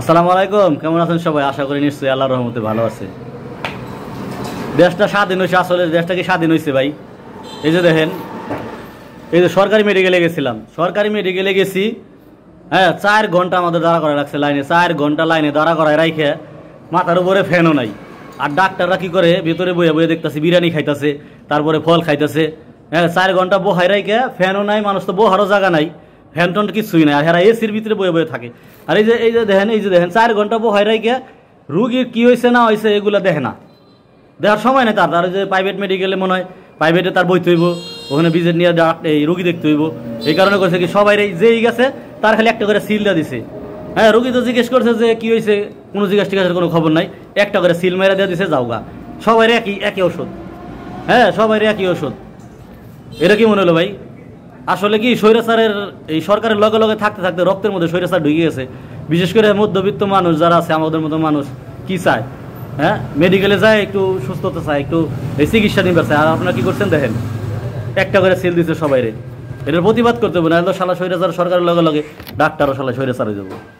আসসালামু আলাইকুম কেমন আছেন সবাই আশা করি নিশ্চয়ই আল্লাহ রহমতে ভালো আছে দেশটা স্বাধীন হয়েছে আসলে দেশটা কি স্বাধীন হয়েছে ভাই এই যে দেখেন এই যে সরকারি মেডিকেলে গেছিলাম সরকারি মেডিকেলে গেছি হ্যাঁ চার ঘন্টা আমাদের দাঁড়া করা রাখছে লাইনে চার ঘন্টা লাইনে দাঁড়া করায় রাখে মাথার উপরে ফ্যানও নাই আর ডাক্তাররা কী করে ভেতরে বইয়ে বইয়ে দেখতেছে বিরিয়ানি খাইতেছে তারপরে ফল খাইতেছে হ্যাঁ চার ঘন্টা বহাই রাখে ফ্যানও নাই মানুষ তো বহারও জায়গা নাই হ্যান্ডটন কিছুই নাই আর হেরা এসির ভিতরে বয়ে বয়ে থাকে আর এই যে এই যে দেখেন এই যে দেখেন চার ঘন্টা পর রাই গিয়া রুগীর কী হয়েছে না হয়েছে এগুলো দেখে না দেখার সময় নেই তার তার যে প্রাইভেট মেডিকেলে মনে হয় প্রাইভেটে তার বইতে হইব ওখানে বিজেট নিয়ে এই রুগী দেখতে হইব এই কারণে করছে কি সবাই যেই গেছে তার খালি একটা করে সিল দিয়ে দিছে হ্যাঁ রুগী তো জিজ্ঞেস করছে যে কী হয়েছে কোনো জিজ্ঞেস আছে কোনো খবর নাই একটা করে সিল মেরা দিয়ে দিছে যাওগা সবাই একই একই ওষুধ হ্যাঁ সবাই একই ওষুধ এটা কি মনে হলো ভাই আসলে কি স্বৈরাচারের এই সরকারের লগে লগে থাকতে থাকতে রক্তের মধ্যে স্বৈরাচার ঢুকে গেছে বিশেষ করে মধ্যবিত্ত মানুষ যারা আছে আমাদের মতো মানুষ কি চায় হ্যাঁ মেডিকেলে যায় একটু সুস্থতা চায় একটু এই চিকিৎসা নিবে চায় আর আপনারা কী করছেন দেখেন একটা করে সেল দিচ্ছে সবাই রে এটার প্রতিবাদ করতে হবে না এত সালা স্বৈরাচার সরকারের লগে লগে ডাক্তারও সালা স্বৈরাচারে যাবো